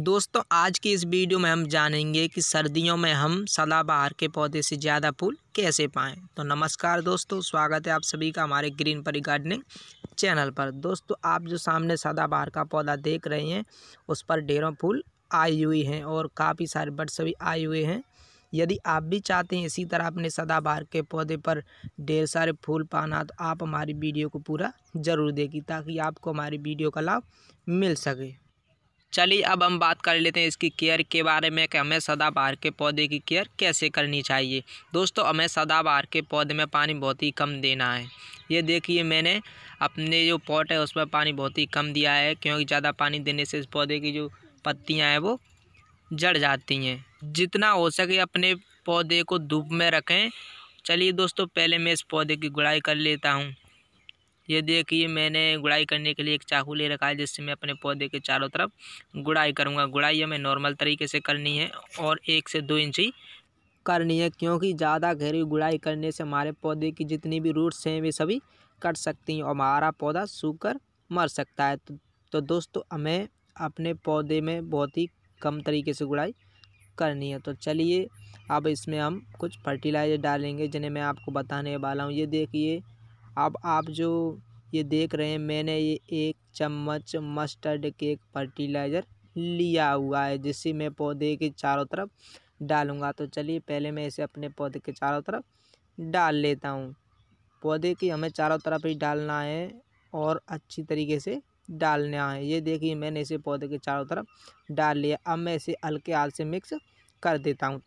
दोस्तों आज की इस वीडियो में हम जानेंगे कि सर्दियों में हम सदाबहार के पौधे से ज़्यादा फूल कैसे पाएँ तो नमस्कार दोस्तों स्वागत है आप सभी का हमारे ग्रीन परी गार्डनिंग चैनल पर दोस्तों आप जो सामने सदाबहार का पौधा देख रहे हैं उस पर ढेरों फूल आई हुई हैं और काफ़ी सारे बर्ड्स भी आए हुए हैं यदि आप भी चाहते हैं इसी तरह अपने सदाबहार के पौधे पर ढेर सारे फूल पाना तो आप हमारी वीडियो को पूरा ज़रूर देखें ताकि आपको हमारी वीडियो का लाभ मिल सके चलिए अब हम बात कर लेते हैं इसकी केयर के बारे में कि हमें सदाबहार के पौधे की केयर कैसे करनी चाहिए दोस्तों हमें सदाबहार के पौधे में पानी बहुत ही कम देना है ये देखिए मैंने अपने जो पॉट है उसमें पानी बहुत ही कम दिया है क्योंकि ज़्यादा पानी देने से इस पौधे की जो पत्तियाँ हैं वो जड़ जाती हैं जितना हो सके अपने पौधे को धूप में रखें चलिए दोस्तों पहले मैं इस पौधे की गुड़ाई कर लेता हूँ ये देखिए मैंने गुड़ाई करने के लिए एक चाकू ले रखा है जिससे मैं अपने पौधे के चारों तरफ गुड़ाई करूँगा गुड़ाई हमें नॉर्मल तरीके से करनी है और एक से दो इंच ही करनी है क्योंकि ज़्यादा गहरी गुड़ाई करने से हमारे पौधे की जितनी भी रूट्स हैं वे सभी कट सकती हैं और हमारा पौधा सूख कर मर सकता है तो, तो दोस्तों हमें अपने पौधे में बहुत ही कम तरीके से गुड़ाई करनी है तो चलिए अब इसमें हम कुछ फर्टिलाइज़र डालेंगे जिन्हें मैं आपको बताने वाला हूँ ये देखिए अब आप जो ये देख रहे हैं मैंने ये एक चम्मच मस्टर्ड केक फर्टिलाइज़र लिया हुआ है जिससे मैं पौधे के चारों तरफ डालूंगा तो चलिए पहले मैं इसे अपने पौधे के चारों तरफ डाल लेता हूँ पौधे की हमें चारों तरफ ही डालना है और अच्छी तरीके से डालना है ये देखिए मैंने इसे पौधे के चारों तरफ डाल लिया अब मैं इसे हल्के हाथ से मिक्स कर देता हूँ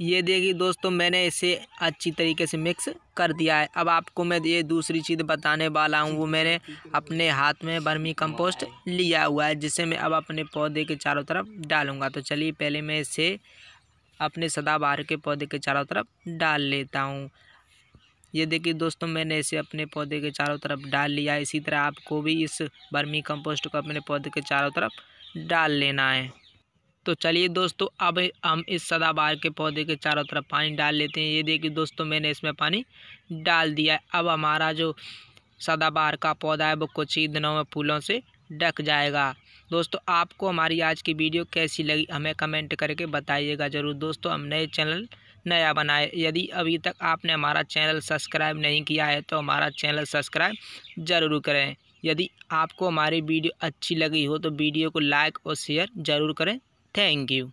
ये देखिए दोस्तों मैंने इसे अच्छी तरीके से मिक्स कर दिया है अब आपको मैं ये दूसरी चीज़ बताने वाला हूँ वो मैंने अपने हाथ में बर्मी कंपोस्ट लिया हुआ है जिसे मैं अब अपने पौधे के चारों तरफ डालूँगा तो चलिए पहले मैं इसे अपने सदाबहार के पौधे के चारों तरफ डाल लेता हूँ ये देखिए दोस्तों मैंने इसे अपने पौधे के चारों तरफ डाल लिया इसी तरह आपको भी इस बर्मी कंपोस्ट को अपने पौधे के चारों तरफ डाल लेना है तो चलिए दोस्तों अब हम इस सदाबहार के पौधे के चारों तरफ पानी डाल लेते हैं ये देखिए दोस्तों मैंने इसमें पानी डाल दिया है अब हमारा जो सदाबहार का पौधा है वो कुछ ही दिनों में फूलों से ढक जाएगा दोस्तों आपको हमारी आज की वीडियो कैसी लगी हमें कमेंट करके बताइएगा ज़रूर दोस्तों हम नए चैनल नया बनाए यदि अभी तक आपने हमारा चैनल सब्सक्राइब नहीं किया है तो हमारा चैनल सब्सक्राइब ज़रूर करें यदि आपको हमारी वीडियो अच्छी लगी हो तो वीडियो को लाइक और शेयर ज़रूर करें Thank you.